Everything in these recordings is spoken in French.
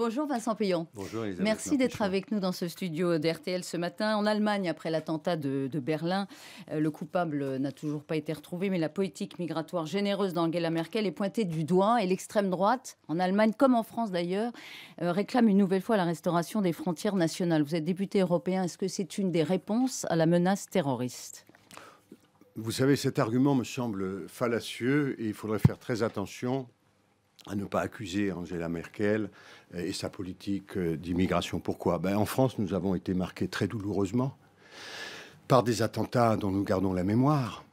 Bonjour Vincent Payon. Bonjour Merci d'être avec nous dans ce studio d'RTL ce matin. En Allemagne, après l'attentat de, de, Berlin, euh, le coupable n'a toujours pas été retrouvé, mais la politique migratoire généreuse d'Angela Merkel est pointée du doigt et l'extrême droite, en Allemagne comme en France d'ailleurs, euh, réclame une nouvelle fois la restauration des frontières nationales. Vous êtes député européen, est-ce que c'est une des réponses à la menace terroriste vous savez, cet argument me semble fallacieux et il faudrait faire très attention à ne pas accuser Angela Merkel euh, et sa politique euh, d'immigration. Pourquoi ben, En France, nous avons été marqués très douloureusement par des attentats dont nous gardons la mémoire.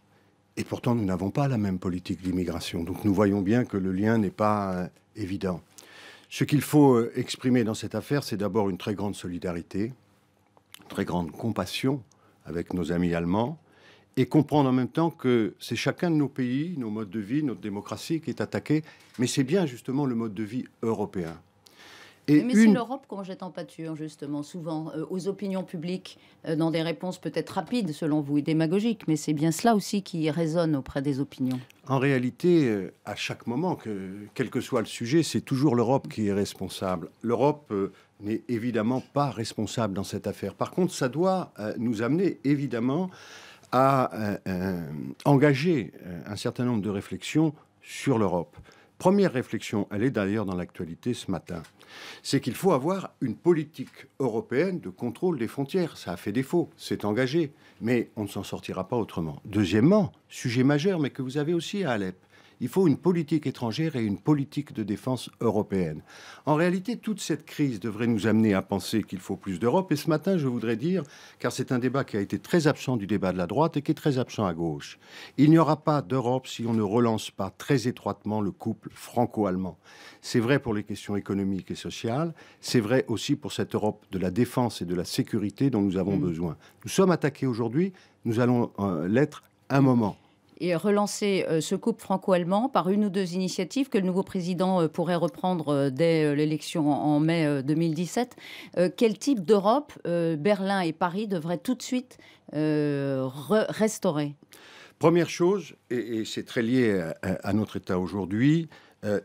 Et pourtant, nous n'avons pas la même politique d'immigration. Donc nous voyons bien que le lien n'est pas euh, évident. Ce qu'il faut exprimer dans cette affaire, c'est d'abord une très grande solidarité, une très grande compassion avec nos amis allemands, et comprendre en même temps que c'est chacun de nos pays, nos modes de vie, notre démocratie qui est attaqué, mais c'est bien justement le mode de vie européen. Et mais c'est l'Europe qu'on jette en pâture, justement, souvent, euh, aux opinions publiques, euh, dans des réponses peut-être rapides, selon vous, et démagogiques, mais c'est bien cela aussi qui résonne auprès des opinions. En réalité, euh, à chaque moment, que, quel que soit le sujet, c'est toujours l'Europe qui est responsable. L'Europe n'est évidemment pas responsable dans cette affaire. Par contre, ça doit nous amener, évidemment, a euh, euh, engagé euh, un certain nombre de réflexions sur l'Europe. Première réflexion, elle est d'ailleurs dans l'actualité ce matin, c'est qu'il faut avoir une politique européenne de contrôle des frontières. Ça a fait défaut, c'est engagé, mais on ne s'en sortira pas autrement. Deuxièmement, sujet majeur, mais que vous avez aussi à Alep, il faut une politique étrangère et une politique de défense européenne. En réalité, toute cette crise devrait nous amener à penser qu'il faut plus d'Europe. Et ce matin, je voudrais dire, car c'est un débat qui a été très absent du débat de la droite et qui est très absent à gauche, il n'y aura pas d'Europe si on ne relance pas très étroitement le couple franco-allemand. C'est vrai pour les questions économiques et sociales, c'est vrai aussi pour cette Europe de la défense et de la sécurité dont nous avons mm. besoin. Nous sommes attaqués aujourd'hui, nous allons euh, l'être un moment et relancer euh, ce couple franco-allemand par une ou deux initiatives que le nouveau président euh, pourrait reprendre euh, dès l'élection en mai 2017. Quel type d'Europe Berlin et Paris devraient tout de suite restaurer Première chose, et, c'est très lié à, notre État aujourd'hui,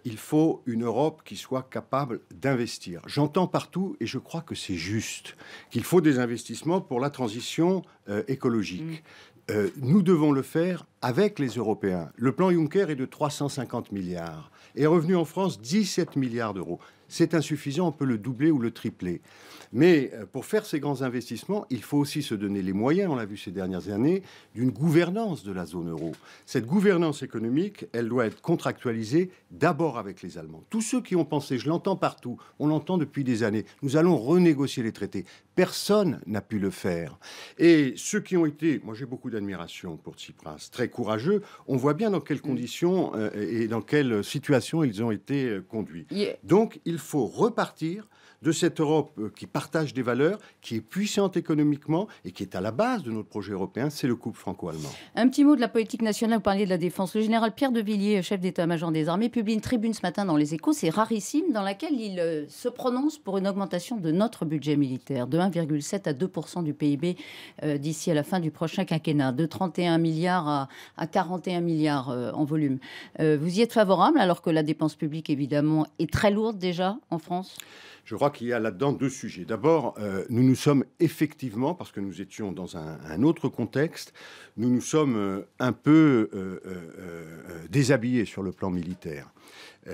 il faut une Europe qui soit capable d'investir. J'entends partout, et je crois que c'est juste, qu'il faut des investissements pour la transition écologique. Mm. Euh, nous devons le faire avec les Européens. Le plan Juncker est de 350 milliards et revenu en France 17 milliards d'euros. C'est insuffisant, on peut le doubler ou le tripler. Mais euh, pour faire ces grands investissements, il faut aussi se donner les moyens, on l'a vu ces dernières années, d'une gouvernance de la zone euro. Cette gouvernance économique, elle doit être contractualisée d'abord avec les Allemands. Tous ceux qui ont pensé, je l'entends partout, on l'entend depuis des années, nous allons renégocier les traités. Personne n'a pu le faire. Et ceux qui ont été, moi j'ai beaucoup d'admiration pour Tsipras, très courageux, on voit bien dans quelles mm. conditions euh, et dans quelles situations ils ont été euh, conduits. Donc il il faut repartir de cette Europe euh, qui partage des valeurs, qui est puissante économiquement et qui est à la base de notre projet européen, c'est le couple franco-allemand. Un petit mot de la politique nationale, vous parliez de la défense. Le général Pierre de Villiers, chef d'état-major des armées, publie une tribune ce matin dans les échos, c'est rarissime, dans laquelle il euh, se prononce pour une augmentation de notre budget militaire de 1,7 à 2 du PIB euh, d'ici à la fin du prochain quinquennat, de 31 milliards à, 41 milliards en volume. vous y êtes favorable alors que la dépense publique, évidemment, est très lourde déjà en France Je qu'il y a là-dedans deux sujets. D'abord, euh, nous nous sommes effectivement, parce que nous étions dans un, autre contexte, nous nous sommes euh, un peu euh, déshabillés sur le plan militaire.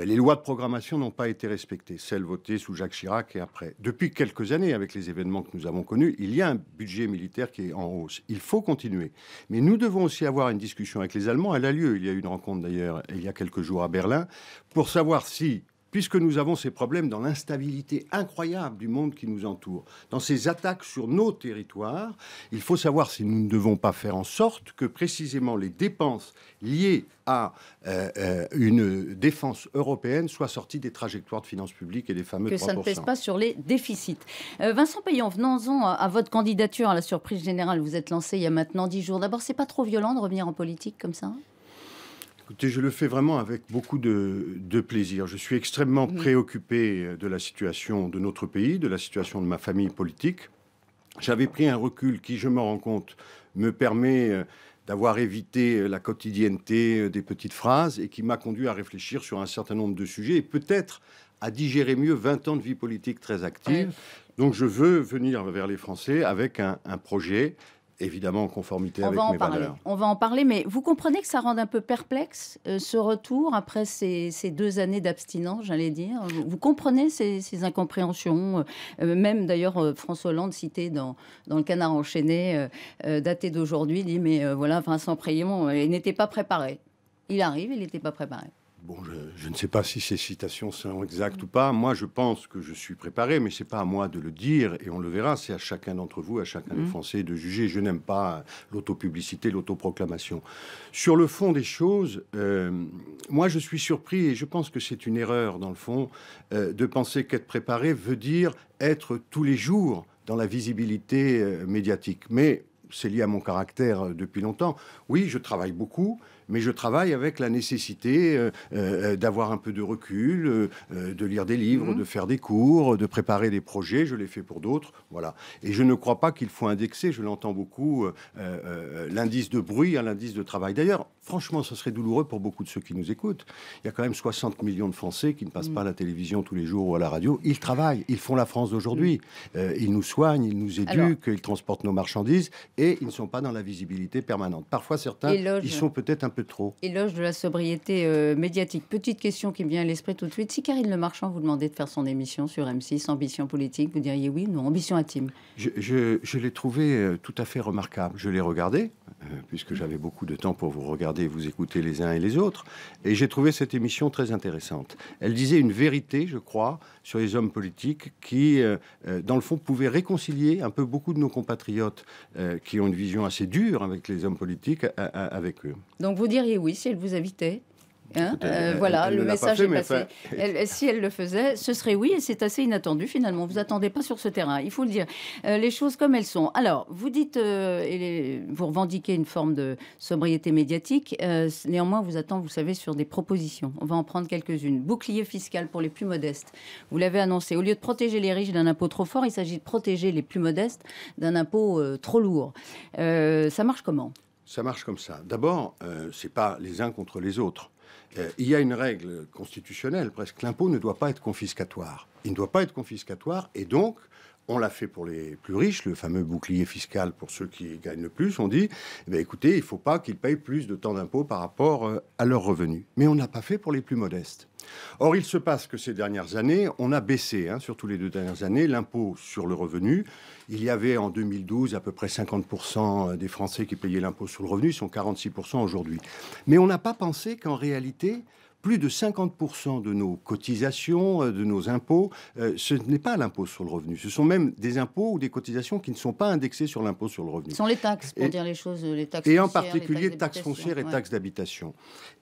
Les lois de programmation n'ont pas été respectées, celles votées sous Jacques Chirac et après. Depuis quelques années, avec les événements que nous avons connus, il y a un budget militaire qui est en hausse. Il faut continuer. Mais nous devons aussi avoir une discussion avec les Allemands. Elle a lieu. Il y a eu une rencontre d'ailleurs il y a quelques jours à Berlin pour savoir si puisque nous avons ces problèmes dans l'instabilité incroyable du monde qui nous entoure, dans ces attaques sur nos territoires, il faut savoir si nous ne devons pas faire en sorte que précisément les dépenses liées à euh, euh, une défense européenne soient sorties des trajectoires de finances publiques et des fameux que ça ne pèse pas sur les déficits. Euh, Vincent Payon, venons-en à, votre candidature à la surprise générale. Vous êtes lancé il y a maintenant dix jours. D'abord, c'est pas trop violent de revenir en politique comme ça Écoutez, je le fais vraiment avec beaucoup de, plaisir. Je suis extrêmement préoccupé euh, de la situation de notre pays, de la situation de ma famille politique. J'avais pris un recul qui, je me rends compte, me permet euh, d'avoir évité euh, la quotidienneté des petites phrases et qui m'a conduit à réfléchir sur un certain nombre de sujets et peut-être à digérer mieux 20 ans de vie politique très active. Donc je veux venir vers les Français avec un projet évidemment en conformité avec mes valeurs. On va en parler, mais vous comprenez que ça rend un peu perplexe euh, ce retour après ces, deux années d'abstinence, j'allais dire. Vous, comprenez ces, incompréhensions, euh, euh, même d'ailleurs François Hollande cité dans, dans le Canard enchaîné, daté d'aujourd'hui, dit mais voilà Vincent Préillon, il n'était pas préparé. Il arrive, il n'était pas préparé. Bon, je, ne sais pas si ces citations sont exactes ou pas. Moi, je pense que je suis préparé, mais c'est pas à moi de le dire et on le verra. C'est à chacun d'entre vous, à chacun des mhm. Français de juger. Je n'aime pas l'autopublicité, l'autoproclamation. Sur le fond des choses, euh, moi, je suis surpris et je pense que c'est une erreur, dans le fond, euh, de penser qu'être préparé veut dire être tous les jours dans la visibilité euh, médiatique. Mais c'est lié à mon caractère depuis longtemps. Oui, je travaille beaucoup mais je travaille avec la nécessité euh, euh, d'avoir un peu de recul, euh, de lire des livres, mhm. de faire des cours, de préparer des projets. Je l'ai fait pour d'autres. Voilà. Et je ne crois pas qu'il faut indexer, je l'entends beaucoup, l'indice de bruit à l'indice de travail. D'ailleurs, franchement, ce serait douloureux pour beaucoup de ceux qui nous écoutent. Il y a quand même 60 millions de Français qui ne passent mhm. pas à la télévision tous les jours ou à la radio. Ils travaillent, ils font la France d'aujourd'hui. ils nous soignent, ils nous éduquent, ils transportent nos marchandises et ils ne sont pas dans la visibilité permanente. Parfois, certains, ils sont peut-être un peu trop. Éloge de la sobriété euh, médiatique. Petite question qui me vient à l'esprit tout de suite. Si Karine Le Marchand vous demandait de faire son émission sur M6, Ambition politique, vous diriez oui non Ambition intime Je, je l'ai trouvé euh, tout à fait remarquable. Je l'ai regardé, euh, puisque j'avais beaucoup de temps pour vous regarder et vous écouter les uns et les autres. Et j'ai trouvé cette émission très intéressante. Elle disait une vérité, je crois, sur les hommes politiques qui, euh, euh, dans le fond, pouvaient réconcilier un peu beaucoup de nos compatriotes qui ont une vision assez dure avec les hommes politiques, avec eux. Donc vous diriez oui si elle vous invitait Hein, euh, voilà, le message est passé. si elle le faisait, ce serait oui, et c'est assez inattendu finalement. Vous attendez pas sur ce terrain, il faut le dire. Euh, les choses comme elles sont. Alors, vous dites, euh, et vous revendiquez une forme de sobriété médiatique. néanmoins, vous attend, vous savez, sur des propositions. On va en prendre quelques-unes. Bouclier fiscal pour les plus modestes. Vous l'avez annoncé. Au lieu de protéger les riches d'un impôt trop fort, il s'agit de protéger les plus modestes d'un impôt trop lourd. ça marche comment Ça marche comme ça. D'abord, c'est pas les uns contre les autres. Euh, il y a une règle constitutionnelle presque. L'impôt ne doit pas être confiscatoire. Il ne doit pas être confiscatoire et donc on l'a fait pour les plus riches, le fameux bouclier fiscal pour ceux qui gagnent le plus. On dit, eh ben, écoutez, il ne faut pas qu'ils payent plus de temps d'impôt par rapport euh, à leurs revenus. Mais on n'a pas fait pour les plus modestes. Or, il se passe que ces dernières années, on a baissé, hein, surtout les deux dernières années, l'impôt sur le revenu. Il y avait en 2012 à peu près 50% des Français qui payaient l'impôt sur le revenu, ils sont 46% aujourd'hui. Mais on n'a pas pensé qu'en réalité, plus de 50% de nos cotisations, euh, de nos impôts, euh, ce n'est pas l'impôt sur le revenu. Ce sont même des impôts ou des cotisations qui ne sont pas indexées sur l'impôt sur le revenu. Ce sont les taxes, pour dire les choses, euh, les taxes Et en particulier taxes, foncières et taxes d'habitation.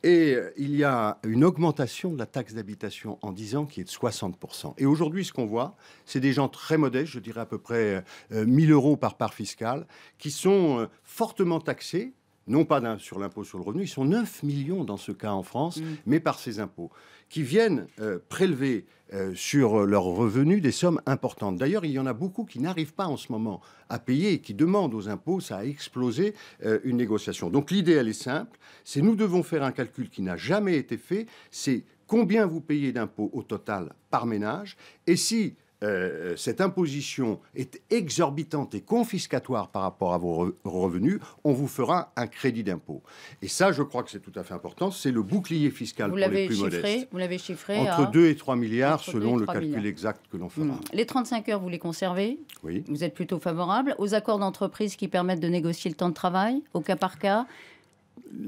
Et il y a une augmentation de la taxe d'habitation en 10 ans qui est de 60%. Et aujourd'hui, ce qu'on voit, c'est des gens très modestes, je dirais à peu près 1000 euros par part fiscale, qui sont fortement taxés non pas sur l'impôt sur le revenu, ils sont 9 millions dans ce cas en France, mm. mais par ces impôts, qui viennent euh, prélever euh, sur leurs revenus des sommes importantes. D'ailleurs, il y en a beaucoup qui n'arrivent pas en ce moment à payer et qui demandent aux impôts, ça a explosé euh, une négociation. Donc l'idée, elle est simple, c'est nous devons faire un calcul qui n'a jamais été fait, c'est combien vous payez d'impôts au total par ménage, et si euh, euh, cette imposition est exorbitante et confiscatoire par rapport à vos revenus, on vous fera un crédit d'impôt. Et ça, je crois que c'est tout à fait important. C'est le bouclier fiscal vous pour les plus modestes. Vous l'avez chiffré Entre 2 et 3 milliards, selon le calcul exact que l'on fera. Hmm. Les 35 heures, vous les conservez Oui. Vous êtes plutôt favorable aux accords d'entreprise qui permettent de négocier le temps de travail au cas par cas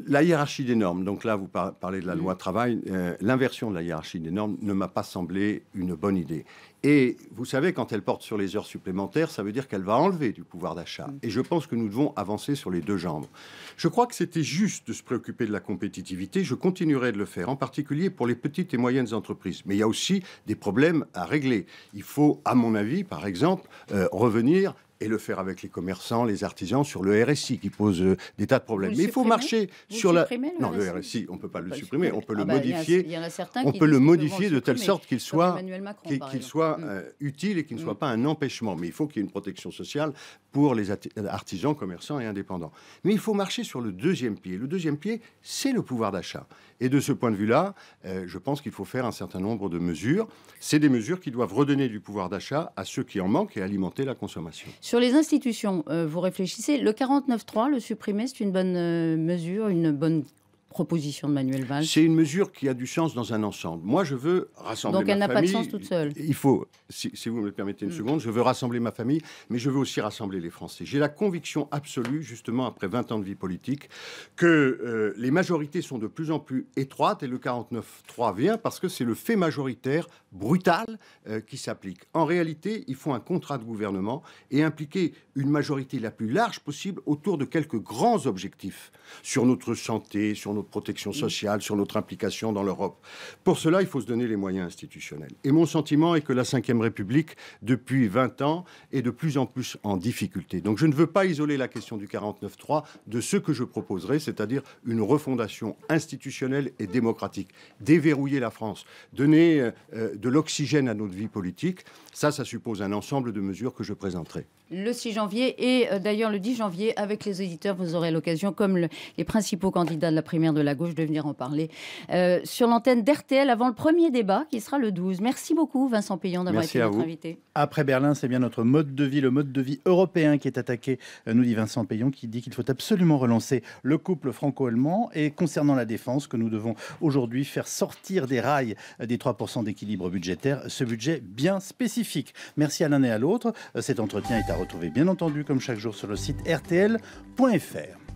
la hiérarchie des normes, donc là vous parlez de la mm. loi travail, euh, l'inversion de la hiérarchie des normes ne m'a pas semblé une bonne idée. Et vous savez, quand elle porte sur les heures supplémentaires, ça veut dire qu'elle va enlever du pouvoir d'achat. Mm. Et je pense que nous devons avancer sur les deux jambes. Je crois que c'était juste de se préoccuper de la compétitivité. Je continuerai de le faire, en particulier pour les petites et moyennes entreprises. Mais il y a aussi des problèmes à régler. Il faut, à mon avis, par exemple, euh, revenir et le faire avec les commerçants, les artisans sur le RSI qui pose euh, des tas de problèmes. Mais il faut marcher sur la. Le non, le RSI, on peut pas le, supprimer. On peut le modifier. on peut le modifier de telle sorte qu'il soit, mm. euh, utile et qu'il ne soit mm. pas un empêchement. Mais il faut qu'il y ait une protection sociale pour les euh, artisans, commerçants et indépendants. Mais il faut marcher sur le deuxième pied. Le deuxième pied, c'est le pouvoir d'achat. Et de ce point de vue-là, je pense qu'il faut faire un certain nombre de mesures. C'est des mesures qui doivent redonner du pouvoir d'achat à ceux qui en manquent et alimenter la consommation. Sur les institutions, euh, vous réfléchissez. Le 49.3, le supprimer, c'est une bonne euh, mesure, une bonne proposition de Manuel Valls C'est une mesure qui a du sens dans un ensemble. Moi, je veux rassembler Donc, elle n'a pas de sens toute seule. Il faut, si, vous me permettez une mm. seconde, je veux rassembler ma famille, mais je veux aussi rassembler les Français. J'ai la conviction absolue, justement, après 20 ans de vie politique, que euh, les majorités sont de plus en plus étroites et le 49-3 vient parce que c'est le fait majoritaire brutal euh, qui s'applique. En réalité, il faut un contrat de gouvernement et impliquer une majorité la plus large possible autour de quelques grands objectifs sur notre santé, sur notre notre protection sociale, sur notre implication dans l'Europe. Pour cela, il faut se donner les moyens institutionnels. Et mon sentiment est que la Ve République, depuis 20 ans, est de plus en plus en difficulté. Donc je ne veux pas isoler la question du 49-3 de ce que je proposerai, c'est-à-dire une refondation institutionnelle et démocratique. Déverrouiller la France, donner euh, euh, de l'oxygène à notre vie politique, ça, ça suppose un ensemble de mesures que je présenterai le 6 janvier et euh, d'ailleurs le 10 janvier avec les éditeurs, vous aurez l'occasion, comme les principaux candidats de la primaire de la gauche, de venir en parler euh, sur l'antenne d'RTL avant le premier débat qui sera le 12. Merci beaucoup Vincent Payon d'avoir été notre vous. invité. Après Berlin, c'est bien notre mode de vie, le mode de vie européen qui est attaqué, euh, nous dit Vincent Payon, qui dit qu'il faut absolument relancer le couple franco-allemand et concernant la défense que nous devons aujourd'hui faire sortir des rails des 3% d'équilibre budgétaire, ce budget bien spécifique. Merci à l'un et à l'autre. Cet entretien est à retrouver bien entendu comme chaque jour sur le site rtl.fr.